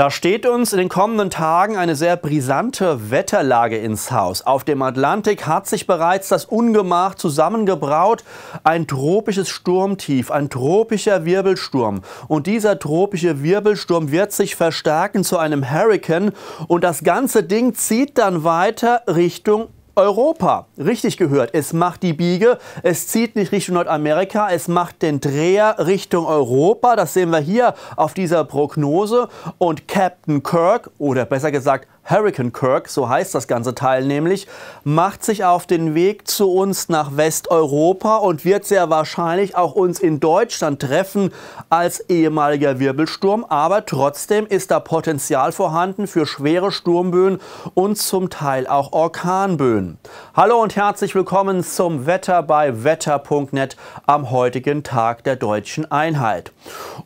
Da steht uns in den kommenden Tagen eine sehr brisante Wetterlage ins Haus. Auf dem Atlantik hat sich bereits das Ungemach zusammengebraut. Ein tropisches Sturmtief, ein tropischer Wirbelsturm. Und dieser tropische Wirbelsturm wird sich verstärken zu einem Hurricane. Und das ganze Ding zieht dann weiter Richtung Europa. Richtig gehört, es macht die Biege, es zieht nicht Richtung Nordamerika, es macht den Dreher Richtung Europa. Das sehen wir hier auf dieser Prognose. Und Captain Kirk, oder besser gesagt Hurricane Kirk, so heißt das ganze Teil nämlich, macht sich auf den Weg zu uns nach Westeuropa und wird sehr wahrscheinlich auch uns in Deutschland treffen als ehemaliger Wirbelsturm. Aber trotzdem ist da Potenzial vorhanden für schwere Sturmböen und zum Teil auch Orkanböen. Hallo und herzlich willkommen zum Wetter bei wetter.net am heutigen Tag der deutschen Einheit.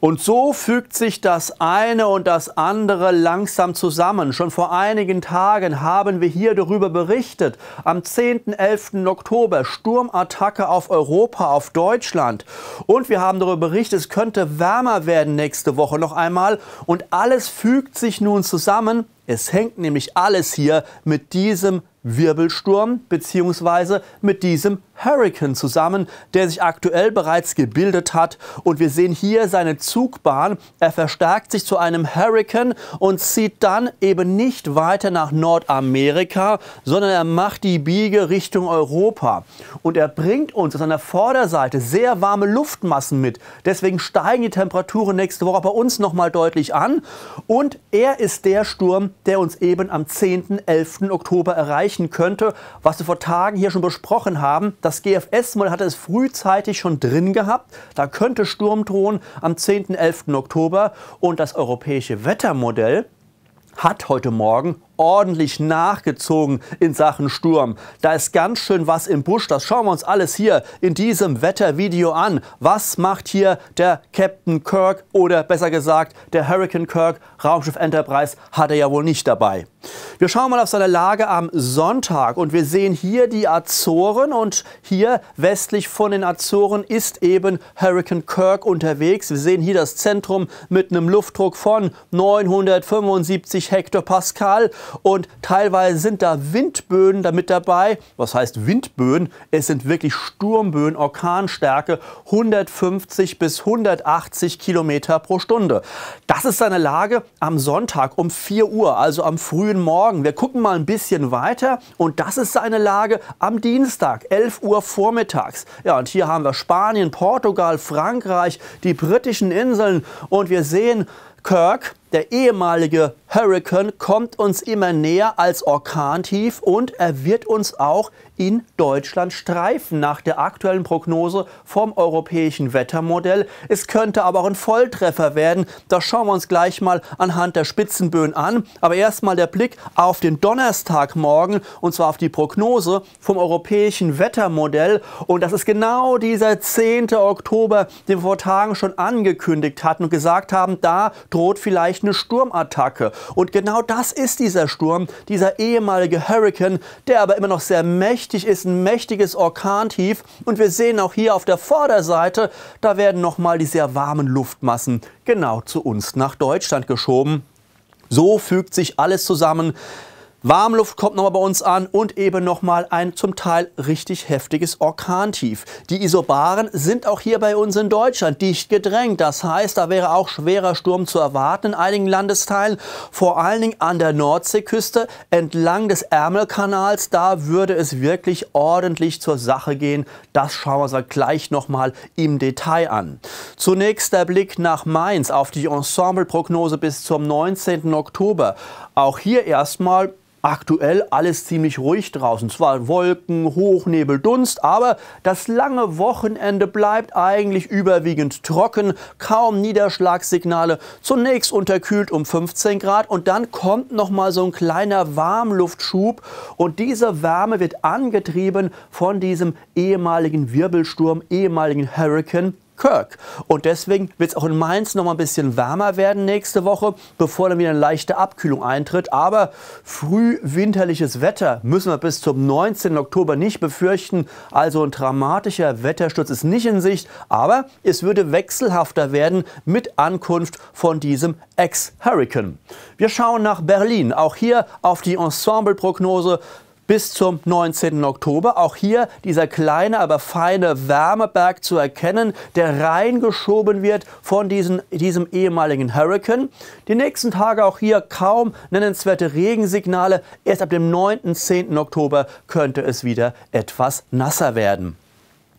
Und so fügt sich das eine und das andere langsam zusammen. Schon vor einem einigen Tagen haben wir hier darüber berichtet. Am 10.11. Oktober Sturmattacke auf Europa, auf Deutschland. Und wir haben darüber berichtet, es könnte wärmer werden nächste Woche noch einmal. Und alles fügt sich nun zusammen. Es hängt nämlich alles hier mit diesem Wirbelsturm bzw. mit diesem Hurricane zusammen, der sich aktuell bereits gebildet hat. Und wir sehen hier seine Zugbahn. Er verstärkt sich zu einem Hurricane und zieht dann eben nicht weiter nach Nordamerika, sondern er macht die Biege Richtung Europa. Und er bringt uns aus seiner Vorderseite sehr warme Luftmassen mit. Deswegen steigen die Temperaturen nächste Woche bei uns nochmal deutlich an. Und er ist der Sturm, der uns eben am 10. 11. Oktober erreichen könnte, was wir vor Tagen hier schon besprochen haben das GFS-Modell hatte es frühzeitig schon drin gehabt. Da könnte Sturm drohen am 10. 11. Oktober. Und das europäische Wettermodell hat heute Morgen ordentlich nachgezogen in Sachen Sturm. Da ist ganz schön was im Busch. Das schauen wir uns alles hier in diesem Wettervideo an. Was macht hier der Captain Kirk oder besser gesagt der Hurricane Kirk? Raumschiff Enterprise hat er ja wohl nicht dabei. Wir schauen mal auf seine Lage am Sonntag und wir sehen hier die Azoren und hier westlich von den Azoren ist eben Hurricane Kirk unterwegs. Wir sehen hier das Zentrum mit einem Luftdruck von 975 Hektopascal und teilweise sind da Windböen damit dabei. Was heißt Windböen? Es sind wirklich Sturmböen, Orkanstärke 150 bis 180 Kilometer pro Stunde. Das ist seine Lage am Sonntag um 4 Uhr, also am frühen Morgen. Wir gucken mal ein bisschen weiter und das ist seine Lage am Dienstag, 11 Uhr vormittags. Ja, und hier haben wir Spanien, Portugal, Frankreich, die britischen Inseln und wir sehen Kirk, der ehemalige Hurricane kommt uns immer näher als Orkantief und er wird uns auch in Deutschland streifen nach der aktuellen Prognose vom europäischen Wettermodell. Es könnte aber auch ein Volltreffer werden. Das schauen wir uns gleich mal anhand der Spitzenböen an. Aber erstmal der Blick auf den Donnerstagmorgen und zwar auf die Prognose vom europäischen Wettermodell. Und das ist genau dieser 10. Oktober, den wir vor Tagen schon angekündigt hatten und gesagt haben, da droht vielleicht eine Sturmattacke. Und genau das ist dieser Sturm, dieser ehemalige Hurricane, der aber immer noch sehr mächtig ist, ein mächtiges Orkantief. Und wir sehen auch hier auf der Vorderseite, da werden nochmal die sehr warmen Luftmassen genau zu uns nach Deutschland geschoben. So fügt sich alles zusammen. Warmluft kommt nochmal bei uns an und eben nochmal ein zum Teil richtig heftiges Orkantief. Die Isobaren sind auch hier bei uns in Deutschland dicht gedrängt. Das heißt, da wäre auch schwerer Sturm zu erwarten in einigen Landesteilen. Vor allen Dingen an der Nordseeküste entlang des Ärmelkanals. Da würde es wirklich ordentlich zur Sache gehen. Das schauen wir uns gleich nochmal im Detail an. Zunächst der Blick nach Mainz auf die Ensembleprognose bis zum 19. Oktober. Auch hier erstmal Aktuell alles ziemlich ruhig draußen. Zwar Wolken, Hochnebel, Dunst, aber das lange Wochenende bleibt eigentlich überwiegend trocken, kaum Niederschlagssignale. Zunächst unterkühlt um 15 Grad und dann kommt noch mal so ein kleiner Warmluftschub und diese Wärme wird angetrieben von diesem ehemaligen Wirbelsturm, ehemaligen Hurricane Kirk. Und deswegen wird es auch in Mainz noch mal ein bisschen wärmer werden nächste Woche, bevor dann wieder eine leichte Abkühlung eintritt. Aber frühwinterliches Wetter müssen wir bis zum 19. Oktober nicht befürchten. Also ein dramatischer Wettersturz ist nicht in Sicht. Aber es würde wechselhafter werden mit Ankunft von diesem Ex-Hurricane. Wir schauen nach Berlin. Auch hier auf die Ensemble-Prognose bis zum 19. Oktober. Auch hier dieser kleine, aber feine Wärmeberg zu erkennen, der reingeschoben wird von diesen, diesem ehemaligen Hurricane. Die nächsten Tage auch hier kaum nennenswerte Regensignale. Erst ab dem 9. 10. Oktober könnte es wieder etwas nasser werden.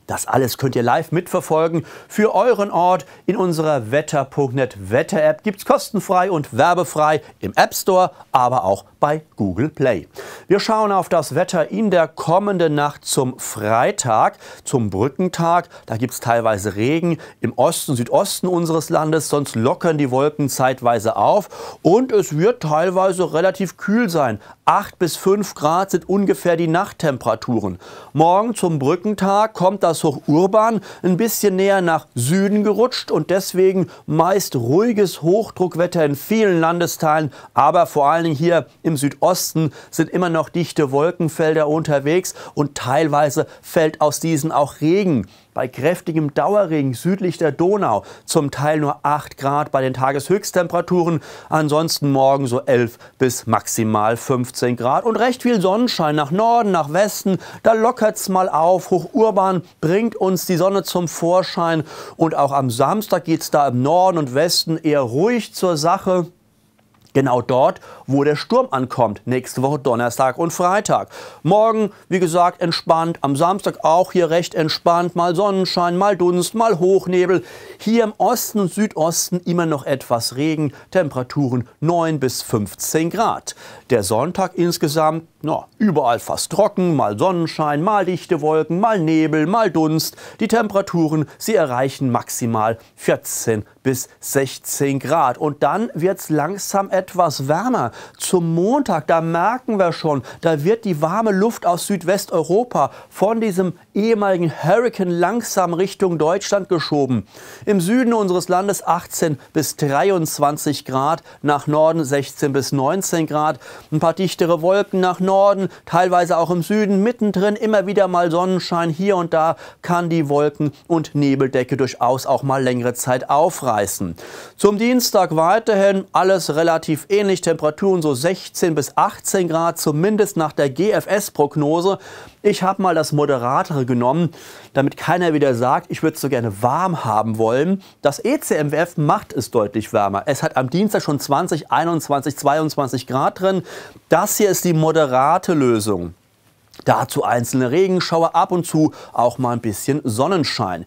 Das alles könnt ihr live mitverfolgen. Für euren Ort in unserer wetter.net Wetter-App Gibt es kostenfrei und werbefrei im App Store, aber auch bei Google Play. Wir schauen auf das Wetter in der kommenden Nacht zum Freitag, zum Brückentag. Da gibt es teilweise Regen im Osten, Südosten unseres Landes, sonst lockern die Wolken zeitweise auf und es wird teilweise relativ kühl sein. 8 bis 5 Grad sind ungefähr die Nachttemperaturen. Morgen zum Brückentag kommt das Rittershoch Urban ein bisschen näher nach Süden gerutscht und deswegen meist ruhiges Hochdruckwetter in vielen Landesteilen, aber vor allen Dingen hier im Südosten sind immer noch dichte Wolkenfelder unterwegs und teilweise fällt aus diesen auch Regen bei kräftigem Dauerregen südlich der Donau zum Teil nur 8 Grad bei den Tageshöchsttemperaturen, ansonsten morgen so 11 bis maximal 15 Grad und recht viel Sonnenschein nach Norden, nach Westen, da lockert's mal auf, hochurban bringt uns die Sonne zum Vorschein und auch am Samstag geht es da im Norden und Westen eher ruhig zur Sache. Genau dort, wo der Sturm ankommt. Nächste Woche Donnerstag und Freitag. Morgen, wie gesagt, entspannt. Am Samstag auch hier recht entspannt. Mal Sonnenschein, mal Dunst, mal Hochnebel. Hier im Osten und Südosten immer noch etwas Regen. Temperaturen 9 bis 15 Grad. Der Sonntag insgesamt, na, überall fast trocken. Mal Sonnenschein, mal dichte Wolken, mal Nebel, mal Dunst. Die Temperaturen, sie erreichen maximal 14 bis 16 Grad. Und dann wird es langsam etwas etwas wärmer. Zum Montag, da merken wir schon, da wird die warme Luft aus Südwesteuropa von diesem ehemaligen Hurricane langsam Richtung Deutschland geschoben. Im Süden unseres Landes 18 bis 23 Grad, nach Norden 16 bis 19 Grad, ein paar dichtere Wolken nach Norden, teilweise auch im Süden, mittendrin immer wieder mal Sonnenschein, hier und da kann die Wolken- und Nebeldecke durchaus auch mal längere Zeit aufreißen. Zum Dienstag weiterhin alles relativ relativ ähnlich. Temperaturen so 16 bis 18 Grad, zumindest nach der GFS-Prognose. Ich habe mal das Moderatere genommen, damit keiner wieder sagt, ich würde es so gerne warm haben wollen. Das ECMWF macht es deutlich wärmer. Es hat am Dienstag schon 20, 21, 22 Grad drin. Das hier ist die moderate Lösung. Dazu einzelne Regenschauer, ab und zu auch mal ein bisschen Sonnenschein.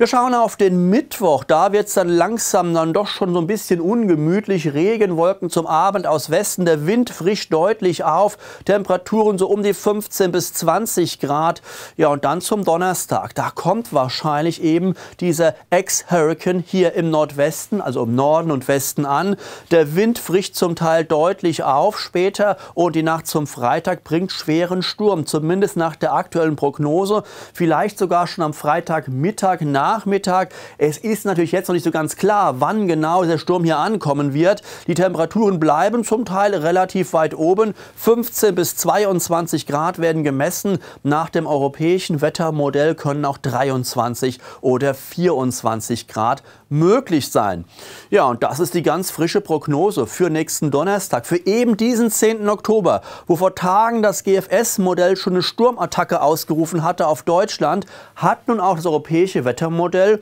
Wir schauen auf den Mittwoch. Da wird es dann langsam dann doch schon so ein bisschen ungemütlich. Regenwolken zum Abend aus Westen. Der Wind frischt deutlich auf. Temperaturen so um die 15 bis 20 Grad. Ja, und dann zum Donnerstag. Da kommt wahrscheinlich eben dieser Ex-Hurricane hier im Nordwesten, also im Norden und Westen an. Der Wind frischt zum Teil deutlich auf später und die Nacht zum Freitag bringt schweren Sturm. Zumindest nach der aktuellen Prognose. Vielleicht sogar schon am Freitagmittag nach Nachmittag. Es ist natürlich jetzt noch nicht so ganz klar, wann genau der Sturm hier ankommen wird. Die Temperaturen bleiben zum Teil relativ weit oben. 15 bis 22 Grad werden gemessen. Nach dem europäischen Wettermodell können auch 23 oder 24 Grad möglich sein. Ja, und das ist die ganz frische Prognose für nächsten Donnerstag, für eben diesen 10. Oktober, wo vor Tagen das GFS-Modell schon eine Sturmattacke ausgerufen hatte auf Deutschland, hat nun auch das europäische Wettermodell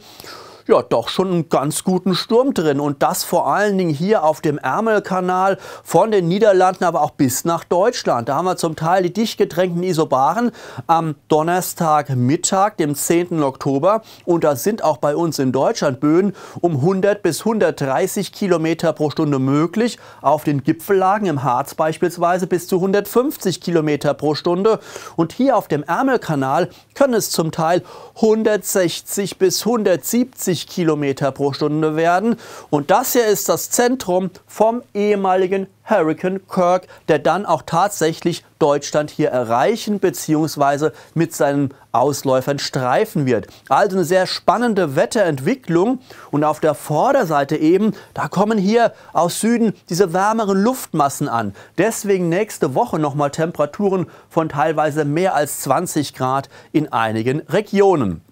ja doch schon einen ganz guten Sturm drin und das vor allen Dingen hier auf dem Ärmelkanal von den Niederlanden, aber auch bis nach Deutschland. Da haben wir zum Teil die dicht gedrängten Isobaren am Donnerstagmittag, dem 10. Oktober und da sind auch bei uns in Deutschland Böen um 100 bis 130 Kilometer pro Stunde möglich, auf den Gipfellagen im Harz beispielsweise bis zu 150 Kilometer pro Stunde und hier auf dem Ärmelkanal können es zum Teil 160 bis 170 40 Kilometer pro Stunde werden. Und das hier ist das Zentrum vom ehemaligen Hurricane Kirk, der dann auch tatsächlich Deutschland hier erreichen bzw. mit seinen Ausläufern streifen wird. Also eine sehr spannende Wetterentwicklung und auf der Vorderseite eben, da kommen hier aus Süden diese wärmeren Luftmassen an. Deswegen nächste Woche nochmal Temperaturen von teilweise mehr als 20 Grad in einigen Regionen.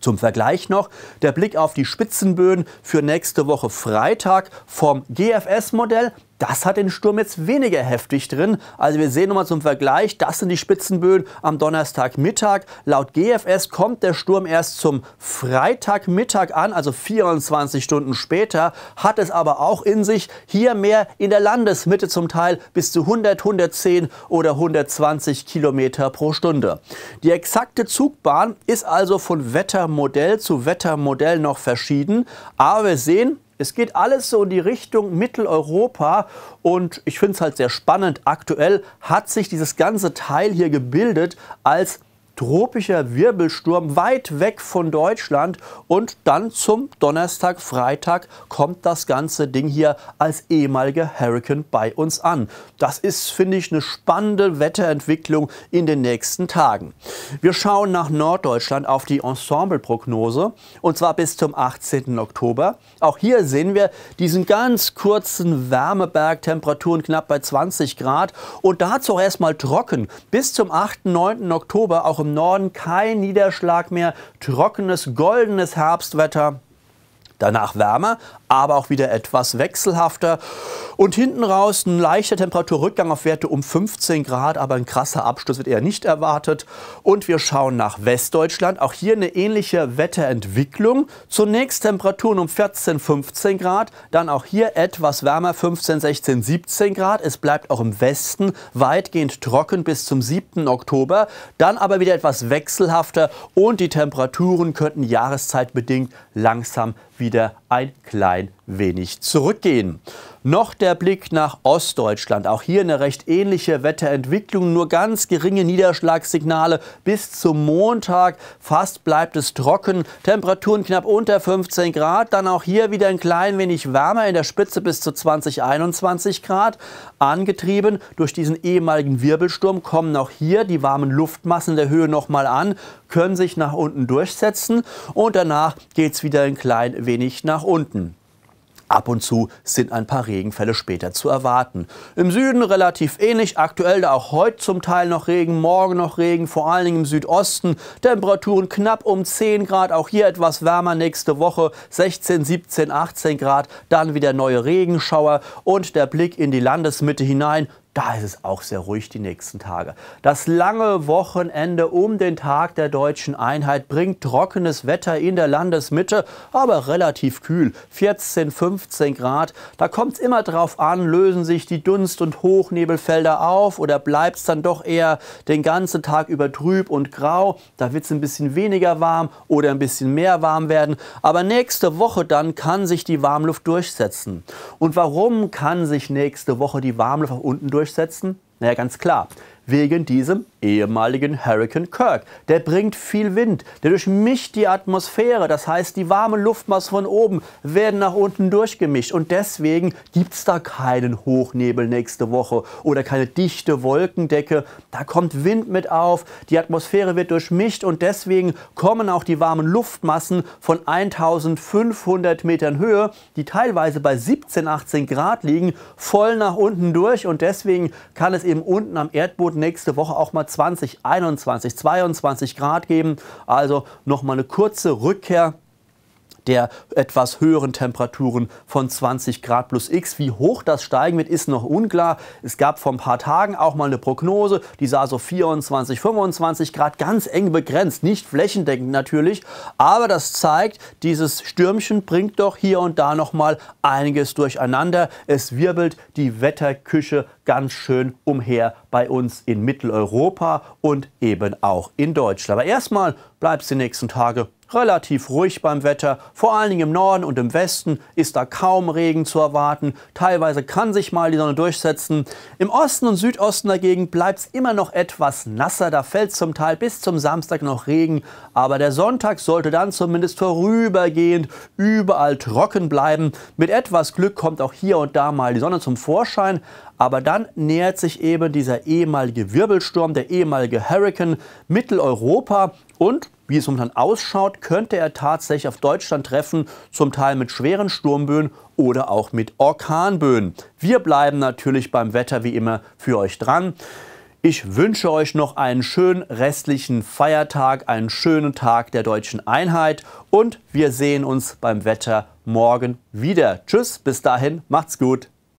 Zum Vergleich noch der Blick auf die Spitzenböden für nächste Woche Freitag vom GFS-Modell das hat den Sturm jetzt weniger heftig drin. Also wir sehen nochmal zum Vergleich, das sind die Spitzenböen am Donnerstagmittag. Laut GFS kommt der Sturm erst zum Freitagmittag an, also 24 Stunden später, hat es aber auch in sich hier mehr in der Landesmitte zum Teil bis zu 100, 110 oder 120 Kilometer pro Stunde. Die exakte Zugbahn ist also von Wettermodell zu Wettermodell noch verschieden, aber wir sehen, es geht alles so in die Richtung Mitteleuropa und ich finde es halt sehr spannend. Aktuell hat sich dieses ganze Teil hier gebildet als tropischer Wirbelsturm weit weg von Deutschland und dann zum Donnerstag, Freitag kommt das ganze Ding hier als ehemaliger Hurricane bei uns an. Das ist, finde ich, eine spannende Wetterentwicklung in den nächsten Tagen. Wir schauen nach Norddeutschland auf die Ensembleprognose und zwar bis zum 18. Oktober. Auch hier sehen wir diesen ganz kurzen Wärmeberg, Temperaturen knapp bei 20 Grad und dazu auch erstmal trocken. Bis zum 8. 9. Oktober auch im Norden kein Niederschlag mehr, trockenes, goldenes Herbstwetter. Danach wärmer, aber auch wieder etwas wechselhafter. Und hinten raus ein leichter Temperaturrückgang auf Werte um 15 Grad, aber ein krasser Abschluss wird eher nicht erwartet. Und wir schauen nach Westdeutschland. Auch hier eine ähnliche Wetterentwicklung. Zunächst Temperaturen um 14, 15 Grad, dann auch hier etwas wärmer 15, 16, 17 Grad. Es bleibt auch im Westen weitgehend trocken bis zum 7. Oktober. Dann aber wieder etwas wechselhafter und die Temperaturen könnten jahreszeitbedingt langsam wieder ein klein wenig zurückgehen. Noch der Blick nach Ostdeutschland. Auch hier eine recht ähnliche Wetterentwicklung, nur ganz geringe Niederschlagssignale bis zum Montag. Fast bleibt es trocken, Temperaturen knapp unter 15 Grad. Dann auch hier wieder ein klein wenig wärmer, in der Spitze bis zu 20, 21 Grad. Angetrieben durch diesen ehemaligen Wirbelsturm kommen auch hier die warmen Luftmassen der Höhe nochmal an, können sich nach unten durchsetzen und danach geht es wieder ein klein wenig nach unten. Ab und zu sind ein paar Regenfälle später zu erwarten. Im Süden relativ ähnlich, aktuell da auch heute zum Teil noch Regen, morgen noch Regen, vor allen Dingen im Südosten. Temperaturen knapp um 10 Grad, auch hier etwas wärmer nächste Woche, 16, 17, 18 Grad, dann wieder neue Regenschauer und der Blick in die Landesmitte hinein da ist es auch sehr ruhig die nächsten Tage. Das lange Wochenende um den Tag der deutschen Einheit bringt trockenes Wetter in der Landesmitte, aber relativ kühl. 14, 15 Grad. Da kommt es immer drauf an, lösen sich die Dunst- und Hochnebelfelder auf oder bleibt es dann doch eher den ganzen Tag über trüb und grau. Da wird es ein bisschen weniger warm oder ein bisschen mehr warm werden. Aber nächste Woche dann kann sich die Warmluft durchsetzen. Und warum kann sich nächste Woche die Warmluft unten durchsetzen? durchsetzen? Naja, ganz klar, wegen diesem ehemaligen Hurricane Kirk. Der bringt viel Wind, der durchmischt die Atmosphäre, das heißt die warme Luftmasse von oben werden nach unten durchgemischt und deswegen gibt es da keinen Hochnebel nächste Woche oder keine dichte Wolkendecke, da kommt Wind mit auf, die Atmosphäre wird durchmischt und deswegen kommen auch die warmen Luftmassen von 1500 Metern Höhe, die teilweise bei 17, 18 Grad liegen, voll nach unten durch und deswegen kann es eben unten am Erdboden nächste Woche auch mal 20, 21, 22 Grad geben. Also nochmal eine kurze Rückkehr der etwas höheren Temperaturen von 20 Grad plus X. Wie hoch das steigen wird, ist noch unklar. Es gab vor ein paar Tagen auch mal eine Prognose, die sah so 24, 25 Grad, ganz eng begrenzt, nicht flächendeckend natürlich. Aber das zeigt, dieses Stürmchen bringt doch hier und da nochmal einiges durcheinander. Es wirbelt die Wetterküche ganz schön umher bei uns in Mitteleuropa und eben auch in Deutschland. Aber erstmal bleibt es die nächsten Tage relativ ruhig beim Wetter. Vor allen Dingen im Norden und im Westen ist da kaum Regen zu erwarten. Teilweise kann sich mal die Sonne durchsetzen. Im Osten und Südosten dagegen bleibt es immer noch etwas nasser. Da fällt zum Teil bis zum Samstag noch Regen. Aber der Sonntag sollte dann zumindest vorübergehend überall trocken bleiben. Mit etwas Glück kommt auch hier und da mal die Sonne zum Vorschein. Aber dann nähert sich eben dieser ehemalige Wirbelsturm, der ehemalige Hurricane Mitteleuropa und wie es momentan ausschaut, könnte er tatsächlich auf Deutschland treffen, zum Teil mit schweren Sturmböen oder auch mit Orkanböen. Wir bleiben natürlich beim Wetter wie immer für euch dran. Ich wünsche euch noch einen schönen restlichen Feiertag, einen schönen Tag der deutschen Einheit und wir sehen uns beim Wetter morgen wieder. Tschüss, bis dahin, macht's gut.